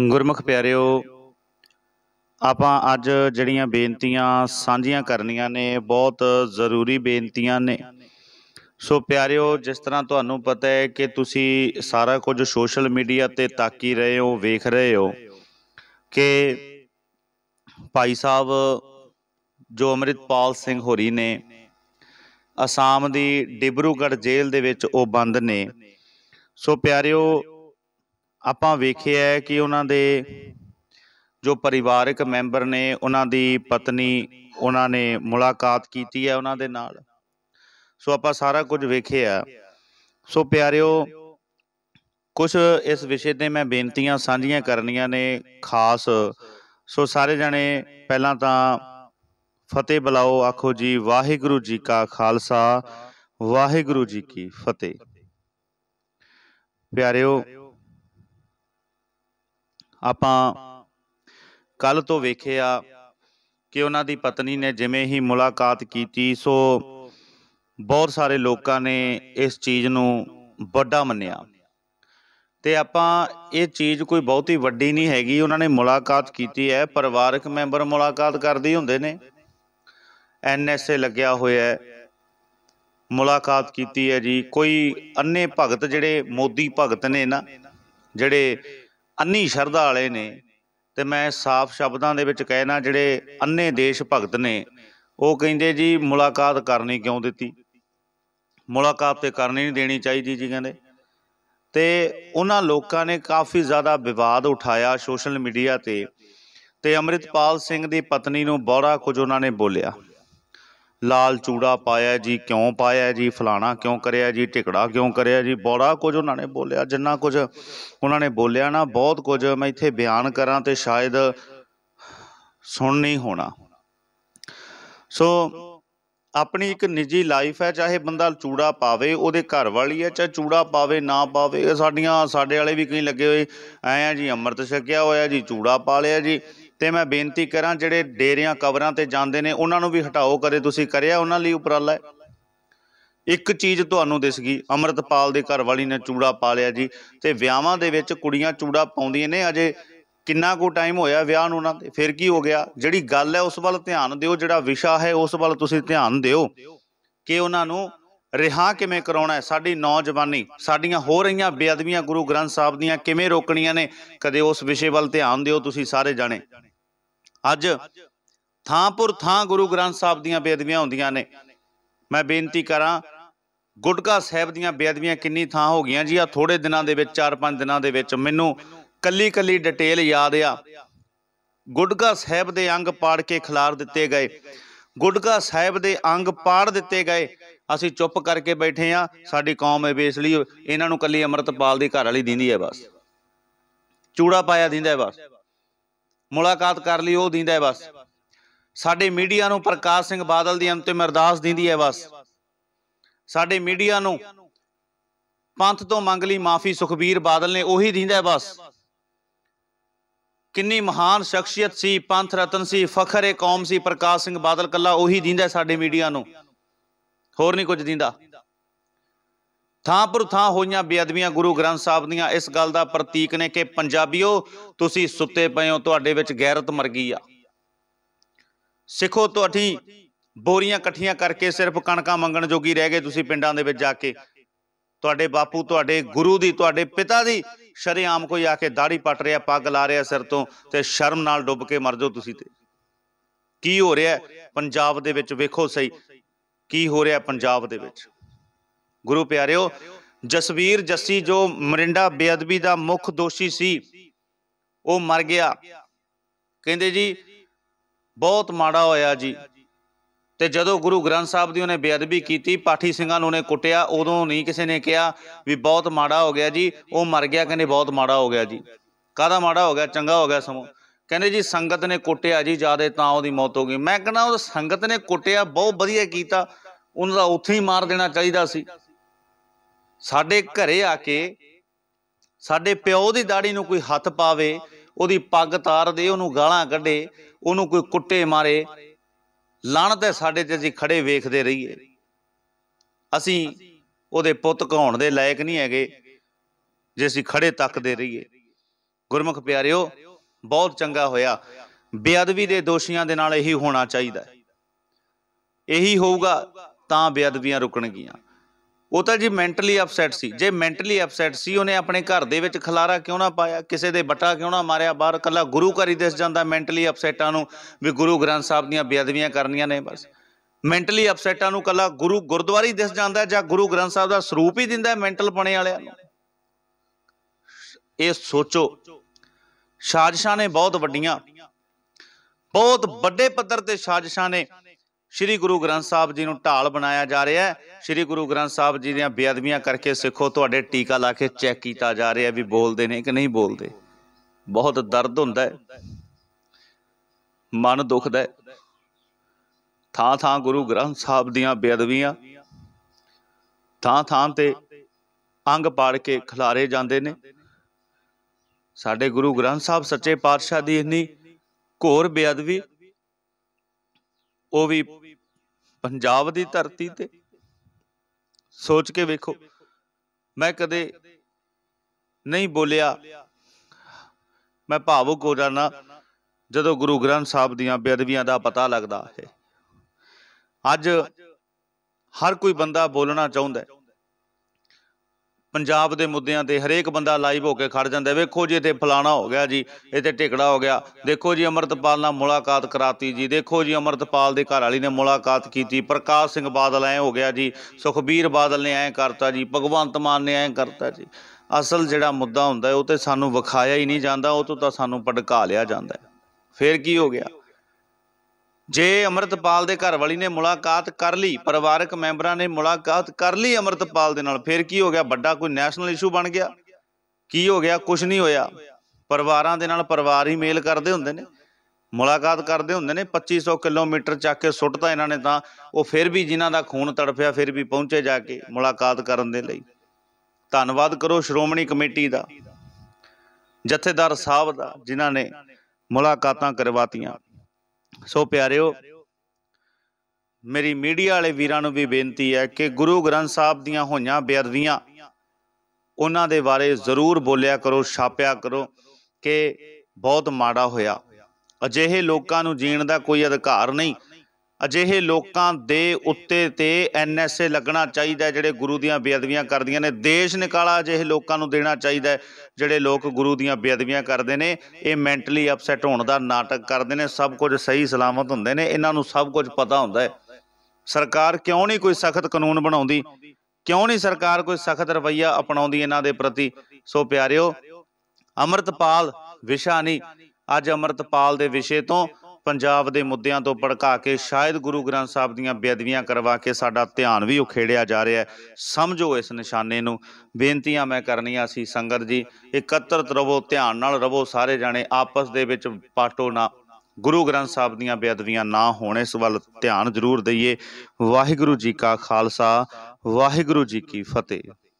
ਗੁਰਮੁਖ ਪਿਆਰਿਓ ਆਪਾਂ ਅੱਜ ਜਿਹੜੀਆਂ ਬੇਨਤੀਆਂ ਸਾਂਝੀਆਂ ਕਰਨੀਆਂ ਨੇ ਬਹੁਤ ਜ਼ਰੂਰੀ ਬੇਨਤੀਆਂ ਨੇ ਸੋ ਪਿਆਰਿਓ ਜਿਸ ਤਰ੍ਹਾਂ ਤੁਹਾਨੂੰ ਪਤਾ ਹੈ ਕਿ ਤੁਸੀਂ ਸਾਰਾ ਕੁਝ ਸੋਸ਼ਲ ਮੀਡੀਆ ਤੇ ਤਾਕੀ ਰਹੇ ਹੋ ਵੇਖ ਰਹੇ ਹੋ ਕਿ ਭਾਈ ਸਾਹਿਬ ਜੋ ਅਮਰਿਤਪਾਲ ਸਿੰਘ ਹੋਰੀ ਨੇ ਅਸਾਮ ਦੀ ਡਿਬਰੂਗੜ੍ਹ ਜੇਲ੍ਹ ਦੇ ਵਿੱਚ ਉਹ ਬੰਦ ਨੇ ਸੋ ਪਿਆਰਿਓ ਆਪਾਂ ਵੇਖਿਆ ਕਿ ਉਹਨਾਂ ਦੇ ਜੋ ਪਰਿਵਾਰਕ ਮੈਂਬਰ ਨੇ ਉਹਨਾਂ ਦੀ ਪਤਨੀ ਉਹਨਾਂ ਨੇ ਮੁਲਾਕਾਤ ਕੀਤੀ ਹੈ ਉਹਨਾਂ ਦੇ ਨਾਲ ਸੋ ਆਪਾਂ ਸਾਰਾ ਕੁਝ ਵੇਖਿਆ ਸੋ ਪਿਆਰਿਓ ਕੁਝ ਇਸ ਵਿਸ਼ੇ ਤੇ ਮੈਂ ਬੇਨਤੀਆਂ ਸਾਂਝੀਆਂ ਕਰਨੀਆਂ ਨੇ ਖਾਸ ਸੋ ਸਾਰੇ ਜਣੇ ਪਹਿਲਾਂ ਤਾਂ ਫਤਿਹ ਬੁਲਾਓ ਆਖੋ ਜੀ ਵਾਹਿਗੁਰੂ ਜੀ ਕਾ ਖਾਲਸਾ ਵਾਹਿਗੁਰੂ ਜੀ ਕੀ ਫਤਿਹ ਪਿਆਰਿਓ ਆਪਾਂ ਕੱਲ ਤੋਂ ਵੇਖਿਆ ਕਿ ਉਹਨਾਂ ਦੀ ਪਤਨੀ ਨੇ ਜਿਵੇਂ ਹੀ ਮੁਲਾਕਾਤ ਕੀਤੀ ਸੋ ਬਹੁਤ ਸਾਰੇ ਲੋਕਾਂ ਨੇ ਇਸ ਚੀਜ਼ ਨੂੰ ਵੱਡਾ ਮੰਨਿਆ ਤੇ ਆਪਾਂ ਇਹ ਚੀਜ਼ ਕੋਈ ਬਹੁਤੀ ਵੱਡੀ ਨਹੀਂ ਹੈਗੀ ਉਹਨਾਂ ਨੇ ਮੁਲਾਕਾਤ ਕੀਤੀ ਹੈ ਪਰਿਵਾਰਕ ਮੈਂਬਰ ਮੁਲਾਕਾਤ ਕਰਦੇ ਹੁੰਦੇ ਨੇ ਐਨਐਸਏ ਲੱਗਿਆ ਹੋਇਆ ਹੈ ਮੁਲਾਕਾਤ ਕੀਤੀ ਹੈ ਜੀ ਕੋਈ ਅੰਨੇ ਭਗਤ ਜਿਹੜੇ ਮੋਦੀ ਭਗਤ ਨੇ ਨਾ ਜਿਹੜੇ ਅੰਨੀ ਸ਼ਰਧਾ ਵਾਲੇ ਨੇ ਤੇ ਮੈਂ ਸਾਫ਼ ਸ਼ਬਦਾਂ ਦੇ ਵਿੱਚ ਕਹਿਣਾ ਜਿਹੜੇ ਅੰਨੇ ਦੇਸ਼ ਭਗਤ ਨੇ ਉਹ ਕਹਿੰਦੇ ਜੀ ਮੁਲਾਕਾਤ ਕਰਨੀ ਕਿਉਂ ਦਿੱਤੀ ਮੁਲਾਕਾਤ ਤੇ ਕਰਨੀ ਨਹੀਂ ਦੇਣੀ ਚਾਹੀਦੀ ਜੀ ਕਹਿੰਦੇ ਤੇ ਉਹਨਾਂ ਲੋਕਾਂ ਨੇ ਕਾਫੀ ਜ਼ਿਆਦਾ ਵਿਵਾਦ ਉਠਾਇਆ ਸੋਸ਼ਲ ਮੀਡੀਆ ਤੇ ਤੇ ਅਮਰਿਤਪਾਲ ਸਿੰਘ ਦੀ ਪਤਨੀ ਨੂੰ ਬੜਾ ਕੁਝ ਉਹਨਾਂ ਨੇ ਬੋਲਿਆ ਲਾਲ ਚੂੜਾ ਪਾਇਆ ਜੀ ਕਿਉਂ ਪਾਇਆ ਜੀ ਫਲਾਣਾ ਕਿਉਂ ਕਰਿਆ ਜੀ ਟਿਕੜਾ ਕਿਉਂ ਕਰਿਆ ਜੀ ਬੜਾ ਕੁਝ ਉਹਨਾਂ ਨੇ ਬੋਲਿਆ ਜਿੰਨਾ ਕੁਝ ਉਹਨਾਂ ਨੇ ਬੋਲਿਆ ਨਾ ਬਹੁਤ ਕੁਝ ਮੈਂ ਇੱਥੇ ਬਿਆਨ ਕਰਾਂ ਤੇ ਸ਼ਾਇਦ ਸੁਣ ਨਹੀਂ ਹੋਣਾ ਸੋ ਆਪਣੀ ਇੱਕ ਨਿੱਜੀ ਲਾਈਫ ਹੈ ਚਾਹੇ ਬੰਦਾ ਚੂੜਾ ਪਾਵੇ ਉਹਦੇ ਘਰ ਵਾਲੀ ਹੈ ਚਾਹੇ ਚੂੜਾ ਪਾਵੇ ਨਾ ਪਾਵੇ ਸਾਡੀਆਂ ਸਾਡੇ ਵਾਲੇ ਵੀ ਕਈ ਲੱਗੇ ਹੋਏ ਐ ਆ ਜੀ ਅੰਮ੍ਰਿਤ ਛਕਿਆ ਹੋਇਆ ਜੀ ਚੂੜਾ ਪਾ ਲਿਆ ਜੀ ਤੇ ਮੈਂ ਬੇਨਤੀ ਕਰਾਂ ਜਿਹੜੇ ਡੇਰਿਆਂ ਕਵਰਾਂ ਤੇ ਜਾਂਦੇ ਨੇ ਉਹਨਾਂ ਨੂੰ ਵੀ ਹਟਾਓ ਕਰੇ ਤੁਸੀਂ ਕਰਿਆ ਉਹਨਾਂ ਲਈ ਉਪਰਾਲਾ ਇੱਕ ਚੀਜ਼ ਤੁਹਾਨੂੰ ਦਿਸ ਗਈ ਅਮਰਤਪਾਲ ਦੇ ਘਰ ਵਾਲੀ ਨੇ ਚੂੜਾ ਪਾ ਲਿਆ ਜੀ ਤੇ ਵਿਆਹਾਂ ਦੇ ਵਿੱਚ ਕੁੜੀਆਂ ਚੂੜਾ ਪਾਉਂਦੀਆਂ ਨੇ ਅਜੇ ਕਿੰਨਾ ਕੁ ਟਾਈਮ ਹੋਇਆ ਵਿਆਹ ਨੂੰ ਉਹਨਾਂ ਦੇ ਫਿਰ ਕੀ ਹੋ ਗਿਆ ਜਿਹੜੀ ਗੱਲ ਹੈ ਉਸ ਵੱਲ ਧਿਆਨ ਦਿਓ ਜਿਹੜਾ ਵਿਸ਼ਾ ਹੈ ਉਸ ਵੱਲ ਤੁਸੀਂ ਧਿਆਨ ਦਿਓ ਕਿ ਉਹਨਾਂ ਨੂੰ ਰਿਹਾ ਕਿਵੇਂ ਕਰਾਉਣਾ ਹੈ ਸਾਡੀ ਨੌਜਵਾਨੀ ਸਾਡੀਆਂ ਹੋ ਰਹੀਆਂ ਬੇਅਦਬੀਆਂ ਗੁਰੂ ਗ੍ਰੰਥ ਸਾਹਿਬ ਦੀਆਂ ਕਿਵੇਂ ਰੋਕਣੀਆਂ ਨੇ ਕਦੇ ਉਸ ਵਿਸ਼ੇ ਵੱਲ ਧਿਆਨ ਦਿਓ ਤੁਸੀਂ ਸਾਰੇ ਜਾਣੇ ਅੱਜ ਥਾਂਪੁਰ ਥਾਂ ਗੁਰੂ ਗ੍ਰੰਥ ਸਾਹਿਬ ਦੀਆਂ ਬੇਦਵੀਆਂ ਹੁੰਦੀਆਂ ਨੇ ਮੈਂ ਬੇਨਤੀ ਕਰਾਂ ਗੁਟਕਾ ਸਾਹਿਬ ਦੀਆਂ ਬੇਦਵੀਆਂ ਕਿੰਨੀ ਥਾਂ ਹੋ ਗਈਆਂ ਜੀ ਆ ਥੋੜੇ ਦਿਨਾਂ ਦੇ ਵਿੱਚ 4-5 ਦਿਨਾਂ ਦੇ ਵਿੱਚ ਮੈਨੂੰ ਕੱਲੀ ਕੱਲੀ ਡਿਟੇਲ ਯਾਦ ਆ ਗੁਟਕਾ ਸਾਹਿਬ ਦੇ ਅੰਗ ਪਾੜ ਕੇ ਖਿਲਾਰ ਦਿੱਤੇ ਗਏ ਗੁਟਕਾ ਸਾਹਿਬ ਦੇ ਅੰਗ ਪਾੜ ਦਿੱਤੇ ਗਏ ਅਸੀਂ ਚੁੱਪ ਕਰਕੇ ਬੈਠੇ ਆ ਸਾਡੀ ਕੌਮ ਹੈ ਬੇਸਲੀ ਲਈ ਇਹਨਾਂ ਨੂੰ ਕੱਲੀ ਅਮਰਤਪਾਲ ਦੀ ਘਰ ਵਾਲੀ ਦਿੰਦੀ ਹੈ ਬਸ ਚੂੜਾ ਪਾਇਆ ਦਿੰਦਾ ਹੈ ਬਸ ਮੁਲਾਕਾਤ ਕਰ ਲਈ ਉਹ ਦਿੰਦਾ ਹੈ ਬਸ ਸਾਡੇ ਮੀਡੀਆ ਨੂੰ ਪ੍ਰਕਾਸ਼ ਸਿੰਘ ਬਾਦਲ ਦੀ ਅੰਤਿਮ ਅਰਦਾਸ ਦਿੰਦੀ ਹੈ ਬਸ ਸਾਡੇ ਮੀਡੀਆ ਨੂੰ ਪੰਥ ਤੋਂ ਮੰਗ ਲਈ ਮਾਫੀ ਸੁਖਬੀਰ ਬਾਦਲ ਨੇ ਉਹੀ ਦਿੰਦਾ ਹੈ ਬਸ ਕਿੰਨੀ ਮਹਾਨ ਸ਼ਖਸੀਅਤ ਸੀ ਪੰਥ ਰਤਨ ਸੀ ਫਖਰ ਏ ਕੌਮ ਸੀ ਪ੍ਰਕਾਸ਼ ਸਿੰਘ ਬਾਦਲ ਕੱਲਾ ਉਹੀ ਦਿੰਦਾ ਸਾਡੇ ਮੀਡੀਆ ਨੂੰ ਹੋਰ ਨਹੀਂ ਕੁਝ ਦਿੰਦਾ ਥਾਂ ਪਰ ਥਾਂ ਹੋਈਆਂ ਬੇਅਦਬੀਆਂ ਗੁਰੂ ਗ੍ਰੰਥ ਸਾਹਿਬ ਦੀਆਂ ਇਸ ਗੱਲ ਦਾ ਪ੍ਰਤੀਕ ਨੇ ਕਿ ਪੰਜਾਬੀਓ ਤੁਸੀਂ ਸੁੱਤੇ ਪਏ ਹੋ ਤੁਹਾਡੇ ਵਿੱਚ ਗੈਰਤ ਮਰ ਗਈ ਆ ਸਿੱਖੋ ਤੁਹਾਡੀ ਬੋਰੀਆਂ ਇਕੱਠੀਆਂ ਕਰਕੇ ਸਿਰਫ ਕਣਕਾਂ ਮੰਗਣ ਜੋਗੀ ਰਹਿ ਗਏ ਤੁਸੀਂ ਪਿੰਡਾਂ ਦੇ ਵਿੱਚ ਜਾ ਕੇ ਤੁਹਾਡੇ ਬਾਪੂ ਤੁਹਾਡੇ ਗੁਰੂ ਦੀ ਤੁਹਾਡੇ ਪਿਤਾ ਦੀ ਸ਼ਰੇਆਮ ਕੋਈ ਆ ਕੇ ਦਾੜੀ ਪਟ ਰਿਹਾ ਪੱਗ ਲਾ ਰਿਹਾ ਸਿਰ ਤੋਂ ਤੇ ਸ਼ਰਮ ਨਾਲ ਡੁੱਬ ਕੇ ਮਰ ਜਾਓ ਤੁਸੀਂ ਤੇ ਕੀ ਹੋ ਰਿਹਾ ਪੰਜਾਬ ਦੇ ਵਿੱਚ ਵੇਖੋ ਸਹੀ ਕੀ ਹੋ ਰਿਹਾ ਪੰਜਾਬ ਦੇ ਵਿੱਚ ਗੁਰੂ ਪਿਆਰਿਓ ਜਸਵੀਰ ਜੱਸੀ ਜੋ ਮਰਿੰਡਾ ਬੇਅਦਬੀ ਦਾ ਮੁੱਖ ਦੋਸ਼ੀ ਸੀ ਉਹ ਮਰ ਗਿਆ ਕਹਿੰਦੇ ਜੀ ਬਹੁਤ ਮਾੜਾ ਹੋਇਆ ਜੀ ਤੇ ਜਦੋਂ ਗੁਰੂ ਗ੍ਰੰਥ ਸਾਹਿਬ ਦੀ ਉਹਨੇ ਬੇਅਦਬੀ ਕੀਤੀ ਪਾਠੀ ਸਿੰਘਾਂ ਨੂੰ ਉਹਨੇ ਕੁੱਟਿਆ ਉਦੋਂ ਨਹੀਂ ਕਿਸੇ ਨੇ ਕਿਹਾ ਵੀ ਬਹੁਤ ਮਾੜਾ ਹੋ ਗਿਆ ਜੀ ਉਹ ਮਰ ਗਿਆ ਕਹਿੰਦੇ ਬਹੁਤ ਮਾੜਾ ਹੋ ਗਿਆ ਜੀ ਕਾਹਦਾ ਮਾੜਾ ਹੋ ਗਿਆ ਚੰਗਾ ਹੋ ਗਿਆ ਸਮੋ ਕਹਿੰਦੇ ਜੀ ਸੰਗਤ ਨੇ ਕੁੱਟਿਆ ਜੀ ਜਾਦੇ ਤਾਂ ਉਹਦੀ ਮੌਤ ਹੋ ਗਈ ਮੈਂ ਕਹਿੰਦਾ ਉਹ ਸੰਗਤ ਨੇ ਕੁੱਟਿਆ ਬਹੁਤ ਵਧੀਆ ਕੀਤਾ ਉਹਨਾਂ ਦਾ ਉੱਥੇ ਹੀ ਮਾਰ ਦੇਣਾ ਚਾਹੀਦਾ ਸੀ ਸਾਡੇ ਘਰੇ ਆ ਕੇ ਸਾਡੇ ਪਿਓ ਦੀ ਦਾੜੀ ਨੂੰ ਕੋਈ ਹੱਥ ਪਾਵੇ ਉਹਦੀ ਪੱਗ ਤਾਰ ਦੇ ਉਹਨੂੰ ਗਾਲਾਂ ਕੱਢੇ ਉਹਨੂੰ ਕੋਈ ਕੁੱਟੇ ਮਾਰੇ ਲਾਣਤ ਹੈ ਸਾਡੇ ਤੇ ਅਸੀਂ ਖੜੇ ਵੇਖਦੇ ਰਹੀਏ ਅਸੀਂ ਉਹਦੇ ਪੁੱਤ ਕਹਾਉਣ ਦੇ ਲਾਇਕ ਨਹੀਂ ਹੈਗੇ ਜੇ ਅਸੀਂ ਖੜੇ ਤੱਕਦੇ ਰਹੀਏ ਗੁਰਮੁਖ ਪਿਆਰਿਓ ਬਹੁਤ ਚੰਗਾ ਹੋਇਆ ਬੇਅਦਬੀ ਦੇ ਦੋਸ਼ੀਆਂ ਦੇ ਨਾਲ ਇਹੀ ਹੋਣਾ ਚਾਹੀਦਾ ਇਹੀ ਹੋਊਗਾ ਤਾਂ ਬੇਅਦਬੀਆਂ ਰੁਕਣਗੀਆਂ ਉਹ ਤਾਂ ਜੀ ਮੈਂਟਲੀ ਅਪਸੈਟ ਸੀ ਜੇ ਮੈਂਟਲੀ ਅਪਸੈਟ ਸੀ ਉਹਨੇ ਆਪਣੇ ਘਰ ਦੇ ਵਿੱਚ ਖਲਾਰਾ ਕਿਉਂ ਨਾ ਪਾਇਆ ਕਿਸੇ ਦੇ ਬਟਾ ਕਿਉਂ ਨਾ ਮਾਰਿਆ ਬਾਹਰ ਕੱਲਾ ਗੁਰੂ ਘਰ ਹੀ ਦਿਸ ਜਾਂਦਾ ਮੈਂਟਲੀ ਅਪਸੈਟਾਂ ਨੂੰ ਵੀ ਗੁਰੂ ਗ੍ਰੰਥ ਸਾਹਿਬ ਦੀਆਂ ਬੇਅਦਬੀਆਂ ਕਰਨੀਆਂ ਨੇ ਬਸ ਮੈਂਟਲੀ ਅਪਸੈਟਾਂ ਨੂੰ ਕੱਲਾ ਗੁਰੂ ਗੁਰਦੁਆਰੇ ਹੀ ਦਿਸ ਜਾਂਦਾ ਜਾਂ ਗੁਰੂ ਗ੍ਰੰਥ ਸਾਹਿਬ ਦਾ ਸਰੂਪ ਹੀ ਦਿੰਦਾ ਮੈਂਟਲ ਪਣੇ ਵਾਲਿਆਂ ਨੂੰ ਇਹ ਸੋਚੋ ਸਾਜ਼ਿਸ਼ਾਂ ਨੇ ਬਹੁਤ ਵੱਡੀਆਂ ਬਹੁਤ ਵੱਡੇ ਪੱਧਰ ਤੇ ਸਾਜ਼ਿਸ਼ਾਂ ਨੇ ਸ੍ਰੀ ਗੁਰੂ ਗ੍ਰੰਥ ਸਾਹਿਬ ਜੀ ਨੂੰ ਢਾਲ ਬਣਾਇਆ ਜਾ ਰਿਹਾ ਹੈ ਸ੍ਰੀ ਗੁਰੂ ਗ੍ਰੰਥ ਸਾਹਿਬ ਜੀ ਦੀਆਂ ਬੇਅਦਬੀਆਂ ਕਰਕੇ ਸਿੱਖੋ ਤੁਹਾਡੇ ਟੀਕਾ ਲਾ ਕੇ ਚੈੱਕ ਕੀਤਾ ਜਾ ਰਿਹਾ ਵੀ ਬੋਲਦੇ ਨੇ ਕਿ ਨਹੀਂ ਬੋਲਦੇ ਬਹੁਤ ਦਰਦ ਹੁੰਦਾ ਹੈ ਮਨ ਦੁਖਦਾ ਹੈ ਥਾਂ ਥਾਂ ਗੁਰੂ ਗ੍ਰੰਥ ਸਾਹਿਬ ਦੀਆਂ ਬੇਅਦਬੀਆਂ ਥਾਂ ਥਾਂ ਤੇ ਅੰਗ ਪਾੜ ਕੇ ਖਿਲਾਰੇ ਜਾਂਦੇ ਨੇ ਸਾਡੇ ਗੁਰੂ ਗ੍ਰੰਥ ਸਾਹਿਬ ਸੱਚੇ ਪਾਤਸ਼ਾਹ ਦੀ ਇੰਨੀ ਘੋਰ ਬੇਅਦਬੀ ਉਹ ਵੀ ਪੰਜਾਬ ਦੀ ਧਰਤੀ ਤੇ ਸੋਚ ਕੇ ਵੇਖੋ ਮੈਂ ਕਦੇ ਨਹੀਂ ਬੋਲਿਆ ਮੈਂ ਭਾਵੁਕ ਹੋ ਜਾਣਾ ਜਦੋਂ ਗੁਰੂ ਗ੍ਰੰਥ ਸਾਹਿਬ ਦੀਆਂ ਬੇਅਦਬੀਆਂ ਦਾ ਪਤਾ ਲੱਗਦਾ ਹੈ ਅੱਜ ਹਰ ਕੋਈ ਬੰਦਾ ਬੋਲਣਾ ਚਾਹੁੰਦਾ ਹੈ ਪੰਜਾਬ ਦੇ ਮੁੱਦਿਆਂ ਤੇ ਹਰੇਕ ਬੰਦਾ ਲਾਈਵ ਹੋ ਕੇ ਖੜ ਜਾਂਦਾ ਵੇਖੋ ਜੀ ਇੱਥੇ ਫਲਾਣਾ ਹੋ ਗਿਆ ਜੀ ਇੱਥੇ ਟਿਕੜਾ ਹੋ ਗਿਆ ਦੇਖੋ ਜੀ ਅਮਰਤਪਾਲ ਨਾਲ ਮੁਲਾਕਾਤ ਕਰਾਤੀ ਜੀ ਦੇਖੋ ਜੀ ਅਮਰਤਪਾਲ ਦੇ ਘਰ ਵਾਲੀ ਨੇ ਮੁਲਾਕਾਤ ਕੀਤੀ ਪ੍ਰਕਾਸ਼ ਸਿੰਘ ਬਾਦਲ ਐ ਹੋ ਗਿਆ ਜੀ ਸੁਖਬੀਰ ਬਾਦਲ ਨੇ ਐ ਕਰਤਾ ਜੀ ਭਗਵੰਤ ਮਾਨ ਨੇ ਐ ਕਰਤਾ ਜੀ ਅਸਲ ਜਿਹੜਾ ਮੁੱਦਾ ਹੁੰਦਾ ਉਹ ਤੇ ਸਾਨੂੰ ਵਿਖਾਇਆ ਹੀ ਨਹੀਂ ਜਾਂਦਾ ਉਹ ਤੋਂ ਤਾਂ ਸਾਨੂੰ ਪੜਕਾ ਲਿਆ ਜਾਂਦਾ ਫੇਰ ਕੀ ਹੋ ਗਿਆ ਜੇ ਅਮਰਤਪਾਲ ਦੇ ਘਰ ਵਾਲੀ ਨੇ ਮੁਲਾਕਾਤ ਕਰ ਲਈ ਪਰਿਵਾਰਕ ਮੈਂਬਰਾਂ ਨੇ ਮੁਲਾਕਾਤ ਕਰ ਲਈ ਅਮਰਤਪਾਲ ਦੇ ਨਾਲ ਫਿਰ ਕੀ ਹੋ ਗਿਆ ਵੱਡਾ ਕੋਈ ਨੈਸ਼ਨਲ ਇਸ਼ੂ ਬਣ ਗਿਆ ਕੀ ਹੋ ਗਿਆ ਕੁਝ ਨਹੀਂ ਹੋਇਆ ਪਰਿਵਾਰਾਂ ਦੇ ਨਾਲ ਪਰਿਵਾਰ ਹੀ ਮੇਲ ਕਰਦੇ ਹੁੰਦੇ ਨੇ ਮੁਲਾਕਾਤ ਕਰਦੇ ਹੁੰਦੇ ਨੇ 2500 ਕਿਲੋਮੀਟਰ ਚੱਕ ਕੇ ਸੁੱਟਦਾ ਇਹਨਾਂ ਨੇ ਤਾਂ ਉਹ ਫਿਰ ਵੀ ਜਿਨ੍ਹਾਂ ਦਾ ਖੂਨ ਤੜਫਿਆ ਫਿਰ ਵੀ ਪਹੁੰਚੇ ਜਾ ਕੇ ਮੁਲਾਕਾਤ ਕਰਨ ਦੇ ਲਈ ਧੰਨਵਾਦ ਕਰੋ ਸ਼੍ਰੋਮਣੀ ਕਮੇਟੀ ਦਾ ਜਥੇਦਾਰ ਸਾਹਿਬ ਦਾ ਜਿਨ੍ਹਾਂ ਨੇ ਮੁਲਾਕਾਤਾਂ ਕਰਵਾਤੀਆਂ ਸੋ ਪਿਆਰਿਓ ਮੇਰੀ ਮੀਡੀਆ ਵਾਲੇ ਵੀਰਾਂ ਨੂੰ ਵੀ ਬੇਨਤੀ ਹੈ ਕਿ ਗੁਰੂ ਗ੍ਰੰਥ ਸਾਹਿਬ ਦੀਆਂ ਹੋਈਆਂ ਬੇਅਦਬੀਆਂ ਉਹਨਾਂ ਦੇ ਬਾਰੇ ਜ਼ਰੂਰ ਬੋਲਿਆ ਕਰੋ ਛਾਪਿਆ ਕਰੋ ਕਿ ਬਹੁਤ ਮਾੜਾ ਹੋਇਆ ਅਜਿਹੇ ਲੋਕਾਂ ਨੂੰ ਜੀਣ ਦਾ ਕੋਈ ਅਧਿਕਾਰ ਨਹੀਂ ਅਜਿਹੇ ਲੋਕਾਂ ਦੇ ਉੱਤੇ ਤੇ ਐਨਐਸਏ ਲੱਗਣਾ ਚਾਹੀਦਾ ਜਿਹੜੇ ਗੁਰੂ ਦੀਆਂ ਬੇਅਦਬੀਆਂ ਕਰਦੀਆਂ ਨੇ ਦੇਸ਼ ਨਿਕਾਲਾ ਅਜਿਹੇ ਲੋਕਾਂ ਨੂੰ ਦੇਣਾ ਚਾਹੀਦਾ ਜਿਹੜੇ ਲੋਕ ਗੁਰੂ ਦੀਆਂ ਬੇਅਦਬੀਆਂ ਕਰਦੇ ਨੇ ਇਹ ਮੈਂਟਲੀ ਅਪਸੈਟ ਹੋਣ ਦਾ ਨਾਟਕ ਕਰਦੇ ਨੇ ਸਭ ਕੁਝ ਸਹੀ ਸਲਾਮਤ ਹੁੰਦੇ ਨੇ ਇਹਨਾਂ ਨੂੰ ਸਭ ਕੁਝ ਪਤਾ ਹੁੰਦਾ ਹੈ ਸਰਕਾਰ ਕਿਉਂ ਨਹੀਂ ਕੋਈ ਸਖਤ ਕਾਨੂੰਨ ਬਣਾਉਂਦੀ ਕਿਉਂ ਨਹੀਂ ਸਰਕਾਰ ਕੋਈ ਸਖਤ ਰਵਈਆ ਅਪਣਾਉਂਦੀ ਇਹਨਾਂ ਦੇ ਪ੍ਰਤੀ ਸੋ ਪਿਆਰਿਓ ਅਮਰਤਪਾਲ ਵਿਸ਼ਾ ਨਹੀਂ ਅੱਜ ਅਮਰਤਪਾਲ ਦੇ ਵਿਸ਼ੇ ਤੋਂ ਪੰਜਾਬ ਦੇ ਮੁੱਦਿਆਂ ਤੋਂ ਭੜਕਾ ਕੇ ਸ਼ਾਇਦ ਗੁਰੂ ਗ੍ਰੰਥ ਸਾਹਿਬ ਦੀਆਂ ਬੇਅਦਬੀਆਂ ਕਰਵਾ ਕੇ ਸਾਡਾ ਧਿਆਨ ਵੀ ਉਖੇੜਿਆ ਜਾ ਰਿਹਾ ਹੈ ਸਮਝੋ ਇਸ ਨਿਸ਼ਾਨੇ ਨੂੰ ਬੇਨਤੀਆਂ ਮੈਂ ਕਰਨੀਆਂ ਸੀ ਸੰਗਤ ਜੀ ਇਕੱਤਰਤ ਰਵੋ ਧਿਆਨ ਨਾਲ ਰਵੋ ਸਾਰੇ ਜਾਣੇ ਆਪਸ ਦੇ ਵਿੱਚ ਪਾਟੋ ਨਾ ਗੁਰੂ ਗ੍ਰੰਥ ਸਾਹਿਬ ਦੀਆਂ ਬੇਅਦਬੀਆਂ ਨਾ ਹੋਣ ਇਸ ਵੱਲ ਧਿਆਨ ਜ਼ਰੂਰ ਦਈਏ ਵਾਹਿਗੁਰੂ ਜੀ ਕਾ ਖਾਲਸਾ ਵਾਹਿਗੁਰੂ ਜੀ ਕੀ ਫਤਿਹ